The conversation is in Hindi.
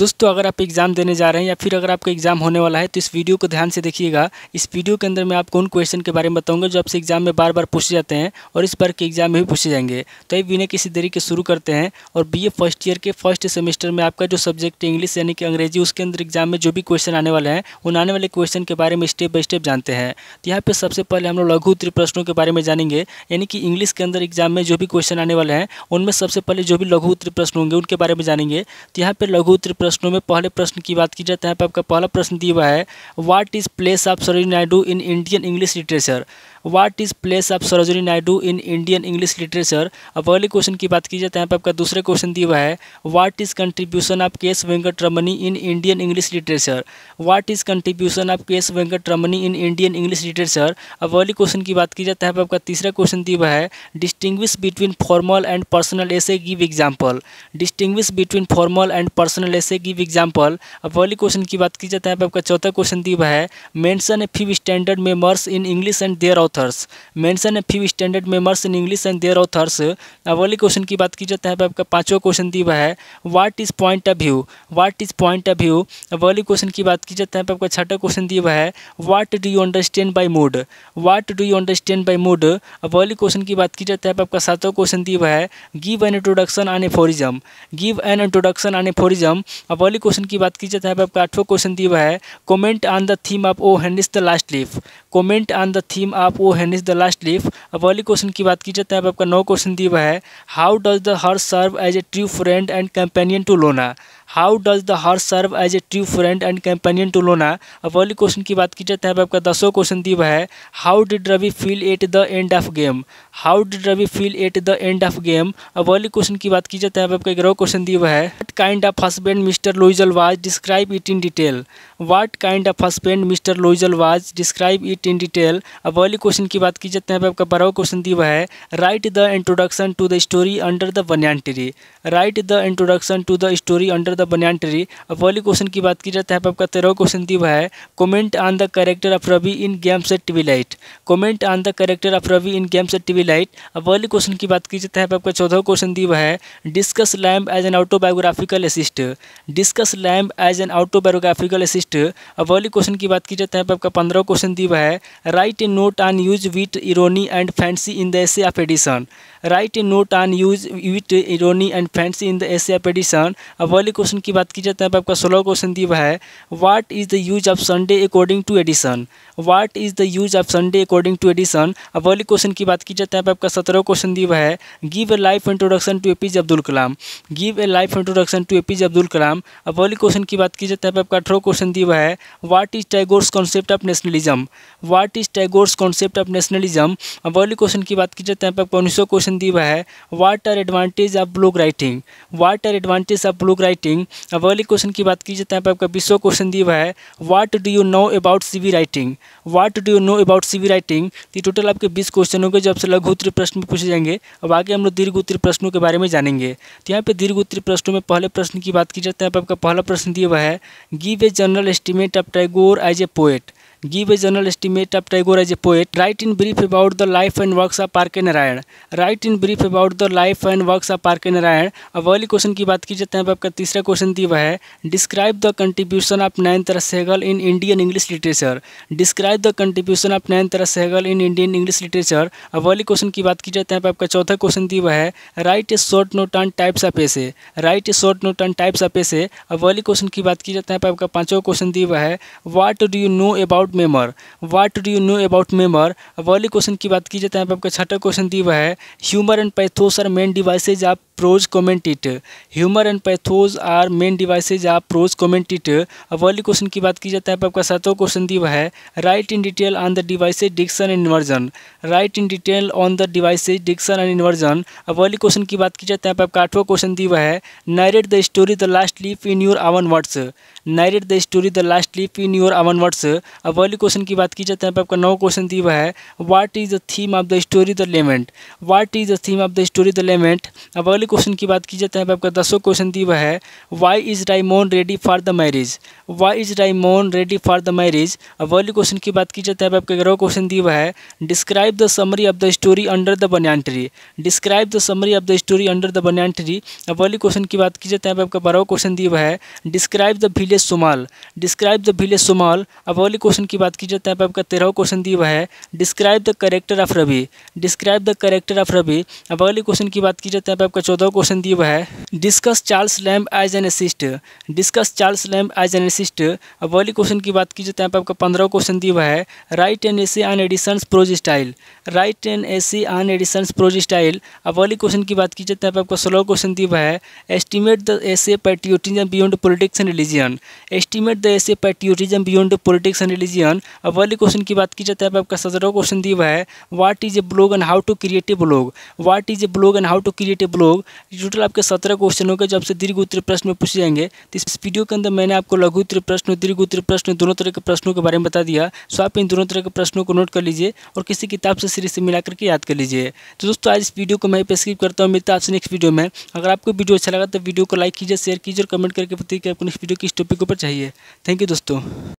दोस्तों अगर आप एग्ज़ाम देने जा रहे हैं या फिर अगर आपका एग्ज़ाम होने वाला है तो इस वीडियो को ध्यान से देखिएगा इस वीडियो के अंदर मैं आपको उन क्वेश्चन के बारे में बताऊंगा जो आपसे एग्ज़ाम में बार बार पूछे जाते हैं और इस बार के एग्ज़ाम में भी पूछे जाएंगे तो ये बिना किसी तरीके शुरू करते हैं और बी फर्स्ट ईयर के फर्स्ट सेमेस्टर में आपका जो सब्जेक्ट इंग्लिश यानी कि अंग्रेजी उसके अंदर एग्ज़ाम में जो भी क्वेश्चन आने वाले हैं उन आने वाले क्वेश्चन के बारे में स्टेप बाई स्टेप जानते हैं तो यहाँ पर सबसे पहले हम लोग लघु उत्तरी प्रश्नों के बारे में जानेंगे यानी कि इंग्लिश के अंदर एग्ज़ाम में जो भी क्वेश्चन आने वाले हैं उनमें सबसे पहले जो भी लघु उत्तरी प्रश्न होंगे उनके बारे में जानेंगे तो यहाँ पर लघु उत्तरी प्रश्नों में पहले प्रश्न की बात की जाए तो यहाँ पर आपका पहला प्रश्न दिया हुआ है what is place of Saroj Naidu in Indian English literature what is place of Sarojini Naidu in Indian English literature अब अगले क्वेश्चन की बात की जाए तो यहाँ पर आपका दूसरा क्वेश्चन दिया है what is contribution of K S Venkat Ramani in Indian English literature what is contribution of K S Venkat Ramani in Indian English literature अब अगले क्वेश्चन की बात की जाए तो यहाँ पर आपका तीसरा क्वेश्चन दिया हुआ है distinguish between formal and personal essay give example distinguish between formal and personal essay give example अब अगले क्वेश्चन की बात की जाए तो यहाँ पर आपका चौथा क्वेश्चन दिया हुआ है mention a few standard memoirs in English and their authors mention a few standard memoirs in English and their authors अब अगले क्वेश्चन की बात की जाए यहाँ पर आपका पांचवा क्वेश्चन दिया हुआ है what is point of view what is point of view अब अगले क्वेश्चन की बात की जाए यहाँ पर आपका छठा क्वेश्चन दिया हुआ है what do you understand by mood what do you understand by mood अब अगले क्वेश्चन की बात की जाए यहाँ पर आपका सातवां क्वेश्चन दिया हुआ है give an introduction on aphorism give an introduction on aphorism अब अगले क्वेश्चन की बात की जाए यहाँ पर आपका आठवां क्वेश्चन दिया हुआ है comment on the theme of O Henry's the last leaf comment on the theme of O Henry's the last leaf अब अगली क्वेश्चन की बात की जाए तो है अब आपका नौ क्वेश्चन दिया हुआ है how does the horse serve as a true friend and companion to Lona how does the horse serve as a true friend and companion to Lona अब अगली क्वेश्चन की बात की जाए तो यहाँ पर आपका दसों क्वेश्चन दिया है how did Ravi feel at the end of game how did Ravi feel at the end of game अब अगली क्वेश्चन की बात की जाए तो यहाँ पर आपका ग्रह क्वेश्चन दिया है what kind of husband mister Loisel was describe it in detail what kind of husband mister Loisel was describe it in detail अब अगली क्वेश्चन की बात की जाए तो यहाँ पर आपका बारह क्वेश्चन दिया है write the introduction to the story under the banyan tree write the introduction to the story under the the banyan tree अब पहले क्वेश्चन की बात की जाता तो है आपका तेरह क्वेश्चन दिया है comment on the character of Ravi in games at twilight comment on the character of Ravi in games at twilight अब पहले क्वेश्चन की बात की जाता तो है आपका चौदह क्वेश्चन दिया है discuss Lamb as an autobiographical essayist discuss Lamb as an autobiographical essayist अब पहले क्वेश्चन की बात की जाता तो है आपका पंद्रह क्वेश्चन दिया है write a note on use with irony and fancy in the essay of Addison write a note on use with irony and fancy in the essay of Addison अब पहले क्वेश्चन की बात की जाए तब आपका सोलह क्वेश्चन दिया है what is the use of Sunday according to Addison what is the use of Sunday according to Addison अब वाली क्वेश्चन की बात की जाए तब आपका सत्रह क्वेश्चन दिया है give a life introduction to A P J Abdul Kalam give a life introduction to A P J Abdul Kalam अब वाली क्वेश्चन की बात की जाए तब आपका अठारह क्वेश्चन दिया है what is Tagore's concept of nationalism what is Tagore's concept of nationalism अब वाली क्वेश्चन की बात की जाए तब आपका उन्नीसों क्वेश्चन दिया है what are advantage of blog writing what are advantage of blog writing writing अब अगले क्वेश्चन की बात की जाए तो आपका बीसों क्वेश्चन दिया हुआ है what do you know about C writing what do you know about C writing तो टोटल आपके बीस क्वेश्चन होंगे जो आपसे लघु उत्तरी प्रश्न पूछे जाएंगे अब आगे हम लोग दीर्घ उत्तरी प्रश्नों के बारे में जानेंगे तो यहाँ पर दीर्घ उत्तरी प्रश्नों में पहले प्रश्न की बात की जाए तो आपका पहला प्रश्न दिया हुआ है give a general estimate of Tagore as a poet give a general estimate of Tagore as a poet, write in brief about the life and works of Parke Narayan, write in brief about the life and works of Parke Narayan. अब अगली क्वेश्चन की बात की जाते हैं आपका तीसरा क्वेश्चन दी है describe the contribution of Nayantara Sahgal in Indian English literature describe the contribution of Nayantara Sahgal in Indian English literature अब वाली क्वेश्चन की बात की जाते हैं आपका चौथा क्वेश्चन दी है write a short note on types of essay write a short note on types of essay अब वाली क्वेश्चन की बात की जाते हैं आपका पांचवा क्वेश्चन दी है what do you know about about memoir what do you know about memoir अब वाले क्वेश्चन की बात की जाए तो यहाँ पर आपका छठा क्वेश्चन दी हुआ है humour and pathos are main devices of prose comment it humour and pathos are main devices of prose comment it it अब वाले क्वेश्चन की बात की जाए तो यहाँ पर आपका सातवा क्वेश्चन दी हुआ है write in detail on the devices diction and inversion write in detail on the devices diction and inversion अब वाले क्वेश्चन की बात की जाए तो यहाँ पर आपका आठवा क्वेश्चन दी हुआ है narrate the story the last leaf in your own words narrate the story the last leaf in your own words अब वाली क्वेश्चन की बात की जाए तो यहाँ पर आपका नौ क्वेश्चन दी हुआ है what is the theme of the story the lament what is the theme of the story the lament अब अगले क्वेश्चन की बात की जाए तो यहाँ पर आपका दसों क्वेश्चन दी हुआ है why is Mon ready for the marriage why is Mon ready for the marriage अब अगले क्वेश्चन की बात की जाए तो यहाँ पर आपका ग्रह क्वेश्चन दी हुआ है describe the summary of the story under the banyan tree describe the summary of the story under the banyan tree अब वाली क्वेश्चन की बात की जाए तो यहाँ पर आपका बारह क्वेश्चन दी हुआ है describe the village Sumal describe the village Sumal अब अगले क्वेश्चन की बात की जाए तो यहाँ पर आपका तेरह क्वेश्चन दिया हुआ है describe the character of Ravi describe the character of Ravi अब अगले क्वेश्चन की बात की जाए तो यहाँ पर आपका चौदह क्वेश्चन दिया हुआ है discuss Charles Lamb as an essayist discuss Charles Lamb as an essayist अब अगले क्वेश्चन की बात की जाए तो यहाँ पर आपका पंद्रह क्वेश्चन दिया हुआ है write an essay on Addison prose style write an essay on Addison prose style अब अगले क्वेश्चन की बात की जाए तो यहाँ पर आपका सोलह क्वेश्चन दिया हुआ है estimate the essay patriotism beyond politics and religion estimate the essay patriotism beyond politics and religion अब वाली क्वेश्चन की बात की जाती है अब आपका सत्रह क्वेश्चन दिया हुआ है what is a blog and how to create a blog what is a blog and how to create a blog total आपके सत्रह क्वेश्चन होंगे जब से दीर्घ उत्तर प्रश्न में पूछे जाएंगे तो इस वीडियो के अंदर मैंने आपको लघु उत्तर प्रश्न दीर्घ उत्तर प्रश्न दोनों तरह के प्रश्नों के बारे में बता दिया सो आप इन दोनों तरह के प्रश्नों को नोट कर लीजिए और किसी किताब से सीरीज से मिला करके याद कर लीजिए तो दोस्तों आज इस वीडियो को मैं पे करता हूँ मिलता है आपसे नेक्स्ट वीडियो में अगर आपको वीडियो अच्छा लगा तो वीडियो को लाइक कीजिए शेयर कीजिए और कमेंट करके बताइए कि आपको नेक्स्ट वीडियो किस टॉपिक टॉपिक ऊपर चाहिए थैंक यू दोस्तों